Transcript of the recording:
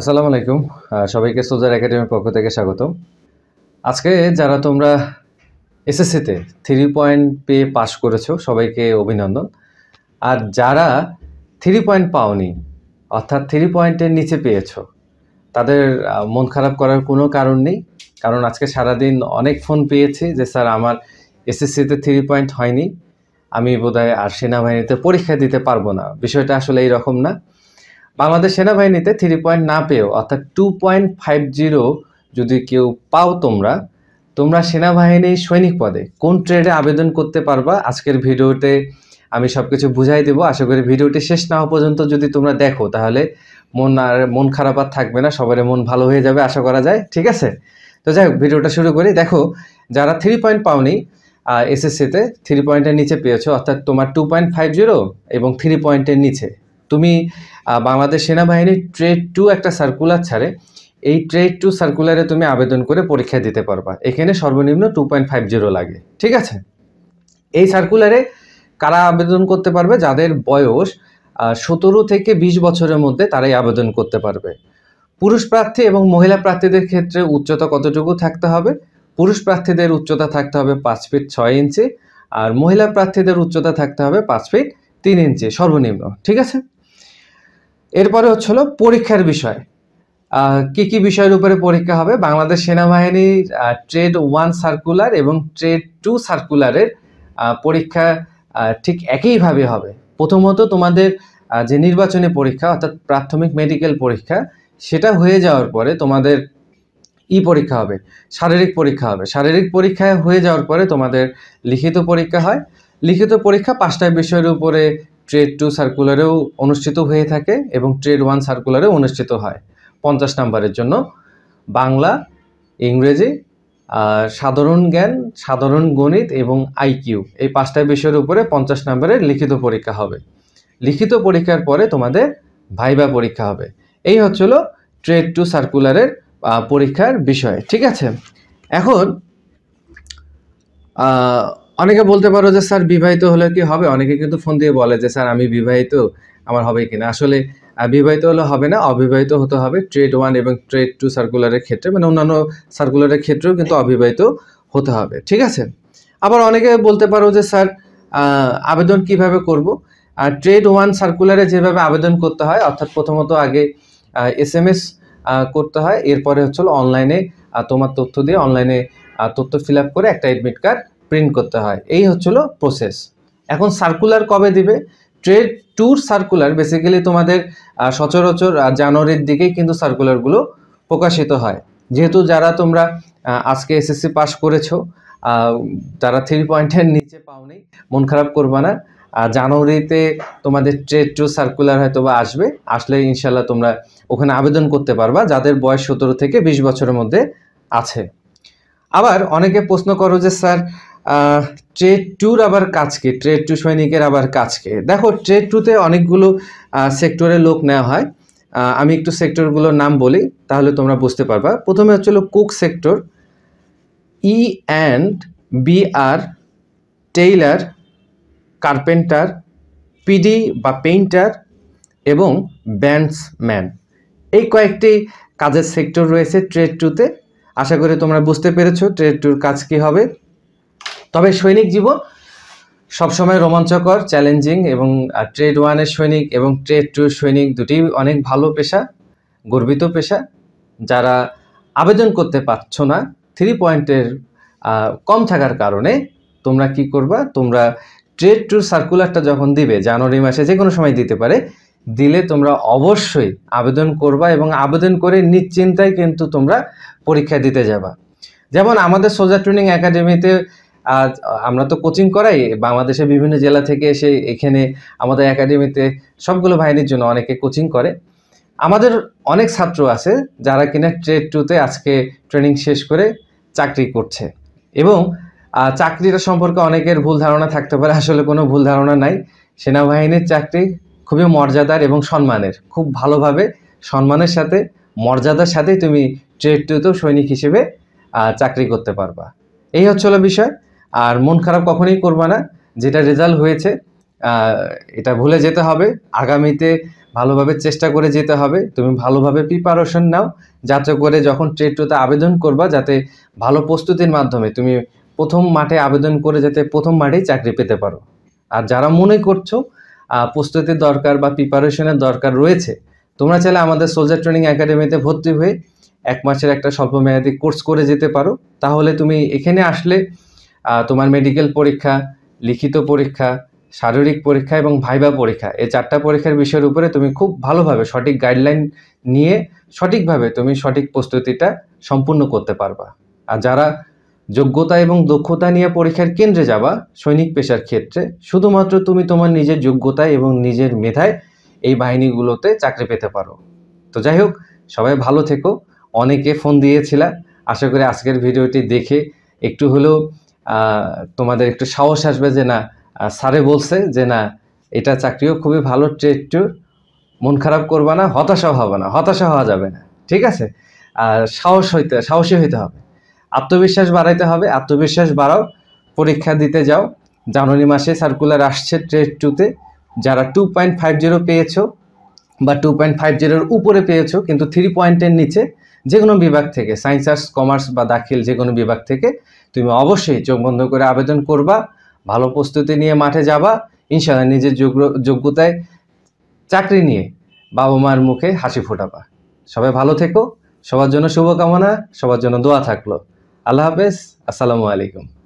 আসসালামু আলাইকুম সবাইকে সোজার একাডেমির পক্ষ থেকে স্বাগতম আজকে যারা তোমরা এসএসসিতে থ্রি পয়েন্ট পেয়ে পাশ করেছো সবাইকে অভিনন্দন আর যারা থ্রি পয়েন্ট পাওনি অর্থাৎ থ্রি পয়েন্টের নিচে পেয়েছো তাদের মন খারাপ করার কোনো কারণ নেই কারণ আজকে সারাদিন অনেক ফোন পেয়েছি যে স্যার আমার এসএসসিতে থ্রি পয়েন্ট হয়নি আমি বোধহয় আর সেনাবাহিনীতে পরীক্ষা দিতে পারবো না বিষয়টা আসলে এই রকম না বাংলাদেশ সেনাবাহিনীতে থ্রি পয়েন্ট না পেয়েও অর্থাৎ টু পয়েন্ট ফাইভ জিরো যদি কেউ পাও তোমরা তোমরা সেনাবাহিনী সৈনিক পদে কোন ট্রেডে আবেদন করতে পারবা আজকের ভিডিওতে আমি সব কিছু বুঝাই দেবো আশা করি ভিডিওটি শেষ না হওয়া পর্যন্ত যদি তোমরা দেখো তাহলে মন আর মন খারাপ আর থাকবে না সবারই মন ভালো হয়ে যাবে আশা করা যায় ঠিক আছে তো যাই হোক ভিডিওটা শুরু করি দেখো যারা থ্রি পয়েন্ট পাওনি এসএসসিতে থ্রি পয়েন্টের নিচে পেয়েছো অর্থাৎ তোমার টু পয়েন্ট ফাইভ জিরো এবং থ্রি পয়েন্টের নিচে তুমি বাংলাদেশ সেনাবাহিনীর ট্রেড টু একটা সার্কুলার ছাড়ে এই ট্রেড টু সার্কুলারে তুমি আবেদন করে পরীক্ষা দিতে পারবা এখানে সর্বনিম্ন টু পয়েন্ট ফাইভ জিরো লাগে ঠিক আছে এই সার্কুলারে কারা আবেদন করতে পারবে যাদের বয়স সতেরো থেকে ২০ বছরের মধ্যে তারাই আবেদন করতে পারবে পুরুষ প্রার্থী এবং মহিলা প্রার্থীদের ক্ষেত্রে উচ্চতা কতটুকু থাকতে হবে পুরুষ প্রার্থীদের উচ্চতা থাকতে হবে পাঁচ ফিট ছয় ইঞ্চি আর মহিলা প্রার্থীদের উচ্চতা থাকতে হবে পাঁচ ফিট তিন ইঞ্চি সর্বনিম্ন ঠিক আছে এরপরে হচ্ছে হলো পরীক্ষার বিষয় কি কি বিষয়ের উপরে পরীক্ষা হবে বাংলাদেশ সেনাবাহিনীর ট্রেড ওয়ান সার্কুলার এবং ট্রেড টু সার্কুলারের পরীক্ষা ঠিক একইভাবে হবে প্রথমত তোমাদের যে নির্বাচনী পরীক্ষা অর্থাৎ প্রাথমিক মেডিকেল পরীক্ষা সেটা হয়ে যাওয়ার পরে তোমাদের ই পরীক্ষা হবে শারীরিক পরীক্ষা হবে শারীরিক পরীক্ষা হয়ে যাওয়ার পরে তোমাদের লিখিত পরীক্ষা হয় লিখিত পরীক্ষা পাঁচটা বিষয়ের উপরে ট্রেড টু সার্কুলারেও অনুষ্ঠিত হয়ে থাকে এবং ট্রেড ওয়ান সার্কুলারেও অনুষ্ঠিত হয় পঞ্চাশ নাম্বারের জন্য বাংলা ইংরেজি সাধারণ জ্ঞান সাধারণ গণিত এবং আইকিউ এই পাঁচটা বিষয়ের উপরে পঞ্চাশ নাম্বারের লিখিত পরীক্ষা হবে লিখিত পরীক্ষার পরে তোমাদের ভাইবা পরীক্ষা হবে এই হচ্ছিল ট্রেড টু সার্কুলারের পরীক্ষার বিষয় ঠিক আছে এখন অনেকে বলতে পারো যে স্যার বিবাহিত হলে কি হবে অনেকে কিন্তু ফোন দিয়ে বলে যে স্যার আমি বিবাহিত আমার হবে কিনা আসলে বিবাহিত হলে হবে না অবিবাহিত হতে হবে ট্রেড ওয়ান এবং ট্রেড টু সার্কুলারের ক্ষেত্রে মানে অন্যান্য সার্কুলারের ক্ষেত্রেও কিন্তু অবিবাহিত হতে হবে ঠিক আছে আবার অনেকে বলতে পারো যে স্যার আবেদন কিভাবে করব আর ট্রেড ওয়ান সার্কুলারে যেভাবে আবেদন করতে হয় অর্থাৎ প্রথমত আগে এস এম এস করতে হয় এরপরে হচ্ছে অনলাইনে তোমার তথ্য দিয়ে অনলাইনে তথ্য ফিল আপ করে একটা অ্যাডমিট কার্ড প্রিন্ট করতে হয় এই হচ্ছিল প্রসেস এখন সার্কুলার কবে দিবে ট্রেড ট্যুর সার্কুলার বেসিক্যালি তোমাদের সচরাচর জানুয়ারির দিকে কিন্তু সার্কুলারগুলো প্রকাশিত হয় যেহেতু যারা তোমরা আজকে এসএসসি পাস করেছো তারা থ্রি পয়েন্টের নিচে পাও নেই মন খারাপ করবা না জানুয়ারিতে তোমাদের ট্রেড টু সার্কুলার হয়তো বা আসবে আসলে ইনশাল্লাহ তোমরা ওখানে আবেদন করতে পারবা যাদের বয়স সতেরো থেকে বিশ বছরের মধ্যে আছে আবার অনেকে প্রশ্ন করো যে স্যার ট্রেড টুর আবার কাজকে ট্রেড টু সৈনিকের আবার কাজকে দেখো ট্রেড টুতে অনেকগুলো সেক্টরের লোক নেওয়া হয় আমি একটু সেক্টরগুলোর নাম বলি তাহলে তোমরা বুঝতে পারবা প্রথমে হচ্ছে cook sector E and B R tailor carpenter P D বা পেইন্টার এবং ব্যান্ডসম্যান এই কয়েকটি কাজের সেক্টর রয়েছে ট্রেড টুতে আশা করি তোমরা বুঝতে পেরেছো ট্রেড টুর কাজ কী হবে তবে সৈনিক জীবন সবসময় রোমাঞ্চকর চ্যালেঞ্জিং এবং ট্রেড ওয়ানের সৈনিক এবং ট্রেড টু সৈনিক দুটি অনেক ভালো পেশা গর্বিত পেশা যারা আবেদন করতে পারছ না থ্রি পয়েন্টের কম থাকার কারণে তোমরা কি করবা তোমরা ট্রেড টু সার্কুলারটা যখন দিবে জানুয়ারি মাসে যে কোনো সময় দিতে পারে দিলে তোমরা অবশ্যই আবেদন করবা এবং আবেদন করে নিশ্চিন্তায় কিন্তু তোমরা পরীক্ষা দিতে যাবা যেমন আমাদের সোজা ট্রেনিং একাডেমিতে আজ আমরা তো কোচিং করাই বাংলাদেশের বিভিন্ন জেলা থেকে এসে এখানে আমাদের একাডেমিতে সবগুলো বাহিনীর জন্য অনেকে কোচিং করে আমাদের অনেক ছাত্র আছে যারা কিনা ট্রেড টুতে আজকে ট্রেনিং শেষ করে চাকরি করছে এবং চাকরিটা সম্পর্কে অনেকের ভুল ধারণা থাকতে পারে আসলে কোনো ভুল ধারণা নাই সেনাবাহিনীর চাকরি খুবই মর্যাদার এবং সম্মানের খুব ভালোভাবে সম্মানের সাথে মর্যাদার সাথেই তুমি ট্রেড টুতেও সৈনিক হিসেবে চাকরি করতে পারবা এই হচ্ছিল বিষয় আর মন খারাপ কখনোই করবা না যেটা রেজাল্ট হয়েছে এটা ভুলে যেতে হবে আগামীতে ভালোভাবে চেষ্টা করে যেতে হবে তুমি ভালোভাবে প্রিপারেশন নাও যাতে করে যখন ট্রেড আবেদন করবা যাতে ভালো প্রস্তুতির মাধ্যমে তুমি প্রথম মাঠে আবেদন করে যাতে প্রথম মাঠেই চাকরি পেতে পারো আর যারা মনে করছো প্রস্তুতির দরকার বা প্রিপারেশনের দরকার রয়েছে তোমরা চাইলে আমাদের সোলজার ট্রেনিং একাডেমিতে ভর্তি হয়ে এক মাসের একটা স্বল্পমেয়াদী কোর্স করে যেতে পারো তাহলে তুমি এখানে আসলে তোমার মেডিকেল পরীক্ষা লিখিত পরীক্ষা শারীরিক পরীক্ষা এবং ভাইবা পরীক্ষা এই চারটা পরীক্ষার বিষয়ের উপরে তুমি খুব ভালোভাবে সঠিক গাইডলাইন নিয়ে সঠিকভাবে তুমি সঠিক প্রস্তুতিটা সম্পূর্ণ করতে পারবা আর যারা যোগ্যতা এবং দক্ষতা নিয়ে পরীক্ষার কেন্দ্রে যাবা সৈনিক পেশার ক্ষেত্রে শুধুমাত্র তুমি তোমার নিজের যোগ্যতায় এবং নিজের মেধায় এই বাহিনীগুলোতে চাকরি পেতে পারো তো যাই হোক সবাই ভালো থেকো অনেকে ফোন দিয়েছিলা আশা করি আজকের ভিডিওটি দেখে একটু হলেও তোমাদের একটু সাহস আসবে যে না স্যারে বলছে যে না এটা চাকরিও খুবই ভালো একটু মন খারাপ করবা না হতাশা হবে না হতাশা হওয়া যাবে না ঠিক আছে আর সাহস হইতে সাহসী হইতে হবে আত্মবিশ্বাস বাড়াইতে হবে আত্মবিশ্বাস বাড়াও পরীক্ষা দিতে যাও জানুয়ারি মাসে সার্কুলার আসছে ট্রেড টুতে যারা টু পয়েন্ট ফাইভ জিরো পেয়েছো বা টু পয়েন্ট ফাইভ জিরোর উপরে পেয়েছো কিন্তু থ্রি পয়েন্টের নিচে যে কোনো বিভাগ থেকে সায়েন্স আর্টস কমার্স বা দাখিল যে কোনো বিভাগ থেকে তুমি অবশ্যই চোখ বন্ধ করে আবেদন করবা ভালো প্রস্তুতি নিয়ে মাঠে যাবা ইনশাল্লাহ নিজের যোগ্যতায় চাকরি নিয়ে বাবা মার মুখে হাসি ফোটাবা সবাই ভালো থেকো সবার জন্য শুভকামনা সবার জন্য দোয়া থাকলো আল্লাহ হাফেজ আসসালামু আলাইকুম